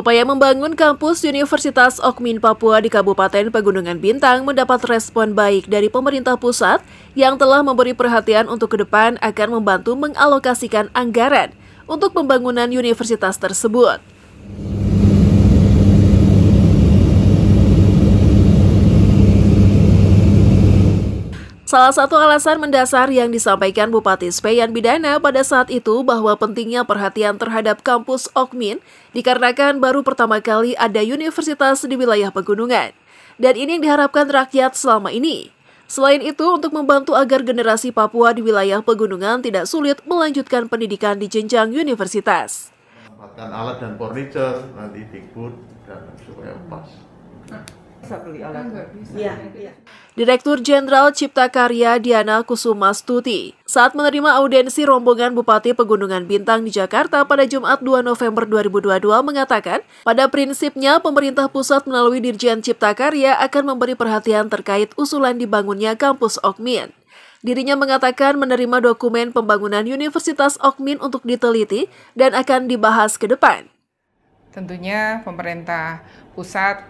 Upaya membangun kampus Universitas Okmin Papua di Kabupaten Pegunungan Bintang mendapat respon baik dari pemerintah pusat yang telah memberi perhatian untuk ke depan akan membantu mengalokasikan anggaran untuk pembangunan universitas tersebut. Salah satu alasan mendasar yang disampaikan Bupati Speyan Bidana pada saat itu bahwa pentingnya perhatian terhadap kampus Okmin dikarenakan baru pertama kali ada universitas di wilayah pegunungan. Dan ini yang diharapkan rakyat selama ini. Selain itu, untuk membantu agar generasi Papua di wilayah pegunungan tidak sulit melanjutkan pendidikan di jenjang universitas. Bahkan alat dan furniture, nanti dan supaya pas. Bisa beli alat. Iya. Direktur Jenderal Cipta Karya Diana Kusuma Stuti saat menerima audiensi rombongan Bupati Pegunungan Bintang di Jakarta pada Jumat 2 November 2022 mengatakan, pada prinsipnya pemerintah pusat melalui Dirjen Cipta Karya akan memberi perhatian terkait usulan dibangunnya kampus Okmin. Dirinya mengatakan menerima dokumen pembangunan Universitas Okmin untuk diteliti dan akan dibahas ke depan. Tentunya pemerintah pusat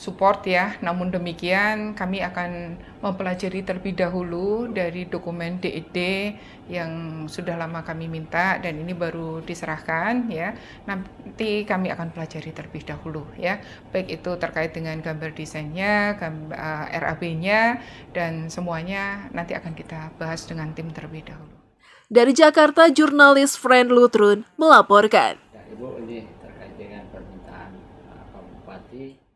support ya. Namun demikian kami akan mempelajari terlebih dahulu dari dokumen DED e yang sudah lama kami minta dan ini baru diserahkan ya. Nanti kami akan pelajari terlebih dahulu ya. Baik itu terkait dengan gambar desainnya, gambar, uh, eh, RAB-nya dan semuanya nanti akan kita bahas dengan tim terlebih dahulu. Dari Jakarta, jurnalis Fran Lutrun melaporkan. Ya, Ibu ini terkait dengan permintaan eh, Bupati